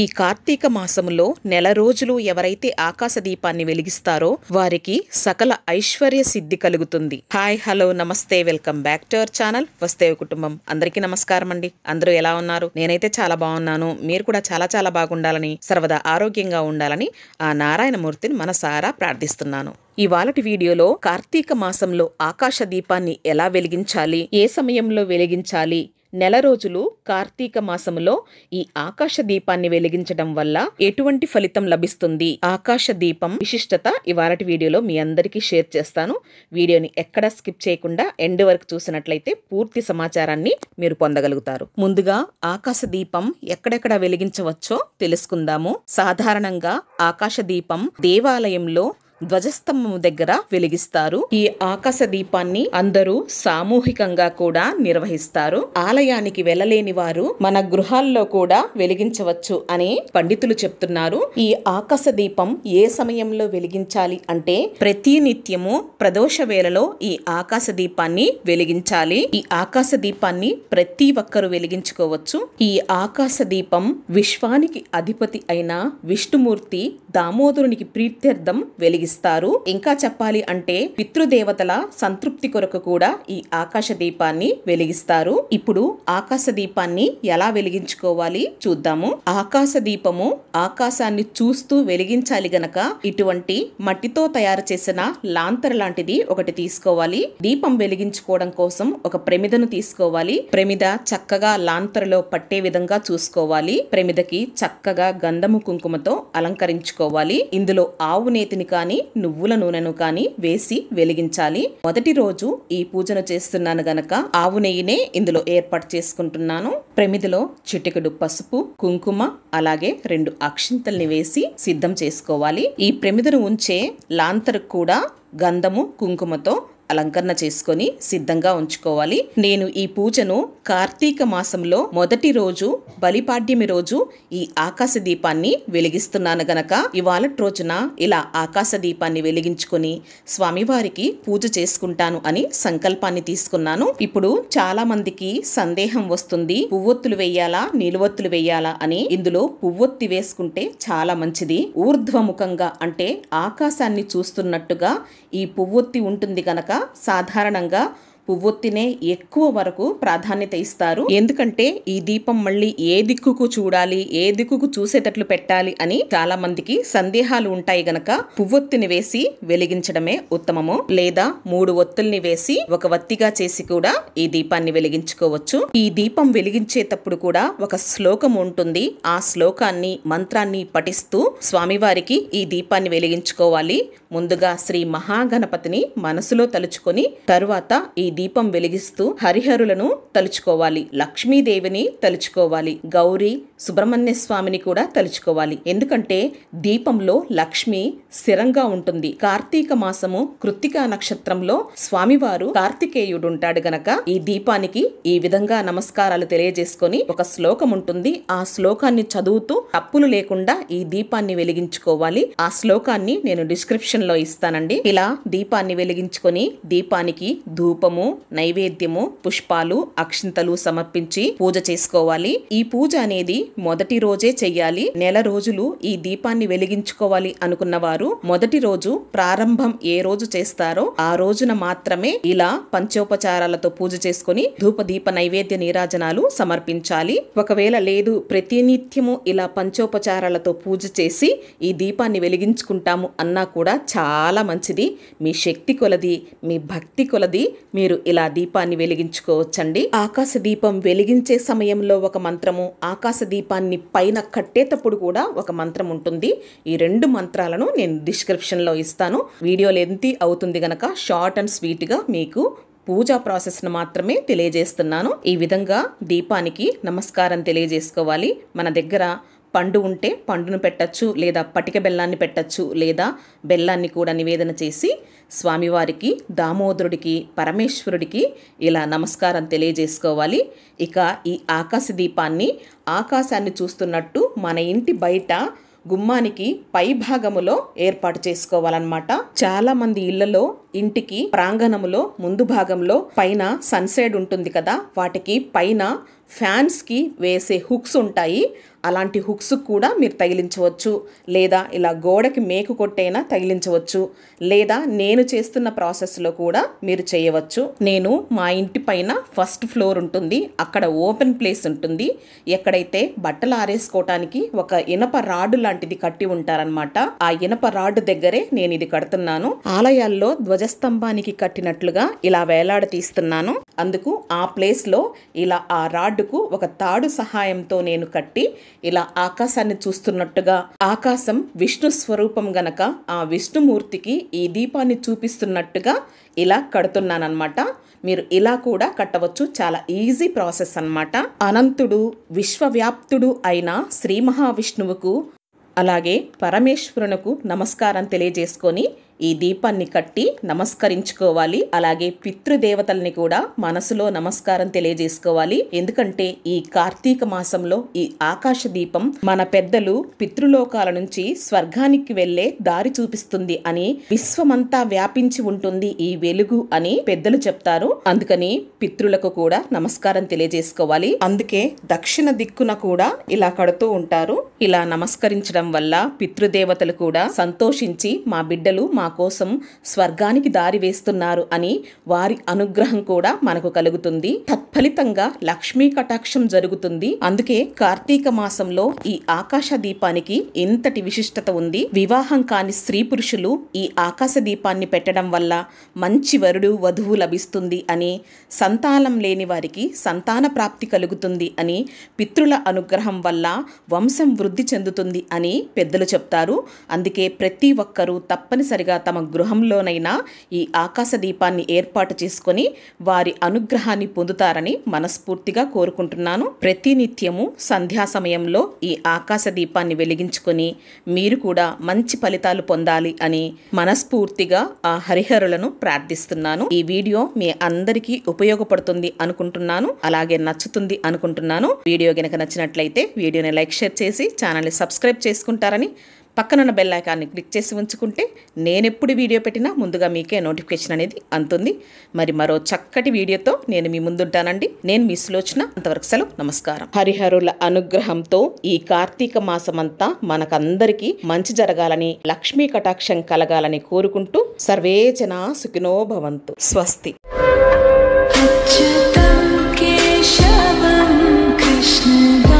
ఈ కార్తీక మాసములో నెల రోజులు ఎవరైతే ఆకాశ దీపాన్ని వెలిగిస్తారో వారికి సకల ఐశ్వర్య సిద్ధి కలుగుతుంది హాయ్ హలో నమస్తే welcome back to our channel వస్తే కుటుంబం అందరికీ నమస్కారం అండి అందరూ ఎలా ఉన్నారు నేనైతే చాలా బాగున్నాను మీరు కూడా చాలా చాలా బాగుండాలని సర్వదా ఆరోగ్యంగా ఉండాలని ఆ నారాయణమూర్తిని మనసారా ప్రార్థిస్తున్నాను ఇవాళటి వీడియోలో కార్తీక మాసంలో ఆకాశ దీపాన్ని ఎలా వెలిగించాలి ఏ సమయంలో వెలిగించాలి నెల రోజులు కార్తీక మాసములో ఈ ఆకాశ దీపాన్ని వెలిగించడం వల్ల ఎటువంటి ఫలితం లభిస్తుంది ఆకాశ దీపం విశిష్టత ఇవాళటి వీడియోలో మీ అందరికీ షేర్ చేస్తాను వీడియోని ఎక్కడ స్కిప్ చేయకుండా ఎండ్ వరకు చూసినట్లయితే పూర్తి సమాచారాన్ని మీరు పొందగలుగుతారు ముందుగా ఆకాశ దీపం ఎక్కడెక్కడ వెలిగించవచ్చో తెలుసుకుందాము సాధారణంగా ఆకాశ దీపం దేవాలయంలో ధ్వజస్తంభము దగ్గర వెలిగిస్తారు ఈ ఆకాశ దీపాన్ని అందరూ సామూహికంగా కూడా నిర్వహిస్తారు ఆలయానికి వెళ్ళలేని వారు మన గృహాల్లో కూడా వెలిగించవచ్చు అని పండితులు చెప్తున్నారు ఈ ఆకాశ దీపం ఏ సమయంలో వెలిగించాలి అంటే ప్రతి నిత్యము ప్రదోష వేళలో ఈ ఆకాశ దీపాన్ని వెలిగించాలి ఈ ఆకాశ దీపాన్ని ప్రతి ఒక్కరూ వెలిగించుకోవచ్చు ఈ ఆకాశ దీపం విశ్వానికి అధిపతి అయిన విష్ణుమూర్తి దామోదరునికి ప్రీత్యర్థం వెలిగి ఇస్తారు ఇంకా చెప్పాలి అంటే పితృదేవతల సంతృప్తి కొరకు కూడా ఈ ఆకాశ దీపాన్ని వెలిగిస్తారు ఇప్పుడు ఆకాశ దీపాన్ని ఎలా వెలిగించుకోవాలి చూద్దాము ఆకాశ దీపము ఆకాశాన్ని చూస్తూ వెలిగించాలి గనక ఇటువంటి మట్టితో తయారు చేసిన లాంతర్ లాంటిది ఒకటి తీసుకోవాలి దీపం వెలిగించుకోవడం కోసం ఒక ప్రమిదను తీసుకోవాలి ప్రమిద చక్కగా లాంతరలో పట్టే విధంగా చూసుకోవాలి ప్రమిదకి చక్కగా గంధము కుంకుమతో అలంకరించుకోవాలి ఇందులో ఆవు నేతిని కానీ కానీ నువ్వుల నూనెను కానీ వేసి వెలిగించాలి మొదటి రోజు ఈ పూజను చేస్తున్నాను గనక ఆవు నెయ్యినే ఇందులో ఏర్పాటు చేసుకుంటున్నాను ప్రమిదిలో చిటికడు పసుపు కుంకుమ అలాగే రెండు అక్షింతల్ని వేసి సిద్ధం చేసుకోవాలి ఈ ప్రమిదను ఉంచే లాంతరు కూడా గంధము కుంకుమతో అలంకరణ చేసుకొని సిద్ధంగా ఉంచుకోవాలి నేను ఈ పూజను కార్తీక మాసంలో మొదటి రోజు బలిపాడ్యమి రోజు ఈ ఆకాశ దీపాన్ని వెలిగిస్తున్నాను గనక ఇవాళ రోజున ఇలా ఆకాశ దీపాన్ని వెలిగించుకొని స్వామివారికి పూజ చేసుకుంటాను అని సంకల్పాన్ని తీసుకున్నాను ఇప్పుడు చాలా మందికి సందేహం వస్తుంది పువ్వొత్తులు వేయాలా నిలువొత్తులు వేయాలా అని ఇందులో పువ్వొత్తి వేసుకుంటే చాలా మంచిది ఊర్ధ్వముఖంగా అంటే ఆకాశాన్ని చూస్తున్నట్టుగా ఈ పువ్వొత్తి ఉంటుంది గనక సాధారణంగా పువ్వొత్తినే ఎక్కువ వరకు ప్రాధాన్యత ఇస్తారు ఎందుకంటే ఈ దీపం మళ్ళీ ఏ దిక్కుకు చూడాలి ఏ దిక్కుకు చూసేటట్లు పెట్టాలి అని చాలా మందికి సందేహాలు ఉంటాయి గనక పువ్వొత్తిని వేసి వెలిగించడమే ఉత్తమము లేదా మూడు ఒత్తుల్ని వేసి ఒక వత్తిగా చేసి కూడా ఈ దీపాన్ని వెలిగించుకోవచ్చు ఈ దీపం వెలిగించేటప్పుడు కూడా ఒక శ్లోకం ఉంటుంది ఆ శ్లోకాన్ని మంత్రాన్ని పఠిస్తూ స్వామివారికి ఈ దీపాన్ని వెలిగించుకోవాలి ముందుగా శ్రీ మహాగణపతిని మనసులో తలుచుకొని తరువాత ఈ దీపం వెలిగిస్తూ హరిహరులను తలుచుకోవాలి లక్ష్మీదేవిని తలుచుకోవాలి గౌరీ సుబ్రహ్మణ్య స్వామిని కూడా తలుచుకోవాలి ఎందుకంటే దీపంలో లక్ష్మి స్థిరంగా ఉంటుంది కార్తీక మాసము కృత్తిక నక్షత్రంలో స్వామివారు కార్తికేయుడు ఉంటాడు గనక ఈ దీపానికి ఈ విధంగా నమస్కారాలు తెలియజేసుకొని ఒక శ్లోకం ఉంటుంది ఆ శ్లోకాన్ని చదువుతూ తప్పులు లేకుండా ఈ దీపాన్ని వెలిగించుకోవాలి ఆ శ్లోకాన్ని నేను డిస్క్రిప్షన్ లో ఇస్తానండి ఇలా దీపాన్ని వెలిగించుకొని దీపానికి ధూపము నైవేద్యము పుష్పాలు అక్షింతలు సమర్పించి పూజ చేసుకోవాలి ఈ పూజ అనేది మొదటి రోజే చెయ్యాలి నెల రోజులు ఈ దీపాన్ని వెలిగించుకోవాలి అనుకున్న వారు మొదటి రోజు ప్రారంభం ఏ రోజు చేస్తారో ఆ రోజున మాత్రమే ఇలా పంచోపచారాలతో పూజ చేసుకుని ధూపదీప నైవేద్య నీరాజనాలు సమర్పించాలి ఒకవేళ లేదు ప్రతినిత్యము ఇలా పంచోపచారాలతో పూజ చేసి ఈ దీపాన్ని వెలిగించుకుంటాము అన్నా కూడా చాలా మంచిది మీ శక్తి కొలది మీ భక్తి కొలది మీరు మీరు ఇలా దీపాన్ని వెలిగించుకోవచ్చండి ఆకాశ దీపం వెలిగించే సమయంలో ఒక మంత్రము ఆకాశ దీపాన్ని పైన కట్టేటప్పుడు కూడా ఒక మంత్రం ఉంటుంది ఈ రెండు మంత్రాలను నేను డిస్క్రిప్షన్లో ఇస్తాను వీడియో లెంతి అవుతుంది గనక షార్ట్ అండ్ స్వీట్గా మీకు పూజా ప్రాసెస్ను మాత్రమే తెలియజేస్తున్నాను ఈ విధంగా దీపానికి నమస్కారం తెలియజేసుకోవాలి మన దగ్గర పండు ఉంటే పండును పెట్టచ్చు లేదా పటిక బెల్లాన్ని పెట్టచ్చు లేదా బెల్లాన్ని కూడా నివేదన చేసి స్వామివారికి దామోదరుడికి పరమేశ్వరుడికి ఇలా నమస్కారం తెలియజేసుకోవాలి ఇక ఈ ఆకాశ దీపాన్ని ఆకాశాన్ని చూస్తున్నట్టు మన ఇంటి బయట గుమ్మానికి పై భాగములో ఏర్పాటు చేసుకోవాలన్నమాట చాలామంది ఇళ్లలో ఇంటికి ప్రాంగణంలో ముందు భాగంలో పైన సన్సైడ్ ఉంటుంది కదా వాటికి పైన ఫ్యాన్స్కి వేసే హుక్స్ ఉంటాయి అలాంటి హుక్స్ కూడా మీరు తగిలించవచ్చు లేదా ఇలా గోడకి మేకు కొట్టైనా తగిలించవచ్చు లేదా నేను చేస్తున్న ప్రాసెస్లో కూడా మీరు చేయవచ్చు నేను మా ఇంటి పైన ఫస్ట్ ఫ్లోర్ ఉంటుంది అక్కడ ఓపెన్ ప్లేస్ ఉంటుంది ఎక్కడైతే బట్టలు ఆరేసుకోవటానికి ఒక ఇనప రాడ్ లాంటిది కట్టి ఉంటారనమాట ఆ ఇనప రాడ్ దగ్గరే నేను ఇది కడుతున్నాను ఆలయాల్లో ధ్వజ ధ్వజస్తంభానికి కట్టినట్లుగా ఇలా వేలాడతీస్తున్నాను అందుకు ఆ ప్లేస్లో ఇలా ఆ రాడ్డుకు ఒక తాడు సహాయంతో నేను కట్టి ఇలా ఆకాశాన్ని చూస్తున్నట్టుగా ఆకాశం విష్ణు స్వరూపం గనక ఆ విష్ణుమూర్తికి ఈ దీపాన్ని చూపిస్తున్నట్టుగా ఇలా కడుతున్నానమాట మీరు ఇలా కూడా కట్టవచ్చు చాలా ఈజీ ప్రాసెస్ అనమాట అనంతుడు విశ్వవ్యాప్తుడు అయిన శ్రీ మహావిష్ణువుకు అలాగే పరమేశ్వరునకు నమస్కారం తెలియజేసుకొని ఈ దీపాన్ని కట్టి నమస్కరించుకోవాలి అలాగే పితృదేవతల్ని కూడా మనసులో నమస్కారం తెలియజేసుకోవాలి ఎందుకంటే ఈ కార్తీక మాసంలో ఈ ఆకాశ దీపం మన పెద్దలు పితృలోకాల నుంచి స్వర్గానికి వెళ్లే దారి చూపిస్తుంది అని విశ్వమంతా వ్యాపించి ఉంటుంది ఈ వెలుగు అని పెద్దలు చెప్తారు అందుకని పితృలకు కూడా నమస్కారం తెలియజేసుకోవాలి అందుకే దక్షిణ దిక్కున కూడా ఇలా కడుతూ ఉంటారు ఇలా నమస్కరించడం వల్ల పితృదేవతలు కూడా సంతోషించి మా బిడ్డలు మా మా కోసం స్వర్గానికి దారి వేస్తున్నారు అని వారి అనుగ్రహం కూడా మనకు కలుగుతుంది తత్ఫలితంగా లక్ష్మీ కటాక్షం జరుగుతుంది అందుకే కార్తీక మాసంలో ఈ ఆకాశ దీపానికి ఇంతటి విశిష్టత ఉంది వివాహం కాని స్త్రీ పురుషులు ఈ ఆకాశ దీపాన్ని పెట్టడం వల్ల మంచి వరుడు వధువు లభిస్తుంది అని సంతానం లేని వారికి సంతాన ప్రాప్తి కలుగుతుంది అని పితృల అనుగ్రహం వల్ల వంశం వృద్ధి చెందుతుంది అని పెద్దలు చెప్తారు అందుకే ప్రతి ఒక్కరూ తప్పనిసరిగా లేదా తమ గృహంలోనైనా ఈ ఆకాశ దీపాన్ని ఏర్పాటు చేసుకొని వారి అనుగ్రహాన్ని పొందుతారని మనస్ఫూర్తిగా కోరుకుంటున్నాను ప్రతినిత్యము సంధ్యా సమయంలో ఈ ఆకాశ దీపాన్ని వెలిగించుకొని మీరు కూడా మంచి ఫలితాలు పొందాలి అని మనస్ఫూర్తిగా ఆ హరిహరులను ప్రార్థిస్తున్నాను ఈ వీడియో మీ అందరికీ ఉపయోగపడుతుంది అనుకుంటున్నాను అలాగే నచ్చుతుంది అనుకుంటున్నాను వీడియో గనక నచ్చినట్లయితే వీడియోని లైక్ షేర్ చేసి ఛానల్ని సబ్స్క్రైబ్ చేసుకుంటారని పక్కనున్న బెల్ ఐకాన్ని క్లిక్ చేసి ఉంచుకుంటే నేను ఎప్పుడు వీడియో పెట్టినా ముందుగా మీకే నోటిఫికేషన్ అనేది అందుతుంది మరి మరో చక్కటి వీడియోతో నేను మీ ముందుంటానండి నేను మీ సులోచన అంతవరకు సెలవు నమస్కారం హరిహరుల అనుగ్రహంతో ఈ కార్తీక మాసమంతా మనకందరికీ మంచి జరగాలని లక్ష్మీ కటాక్షం కలగాలని కోరుకుంటూ సర్వేచన సుఖినోభవంతు భవంతు స్వస్తి कृष्ण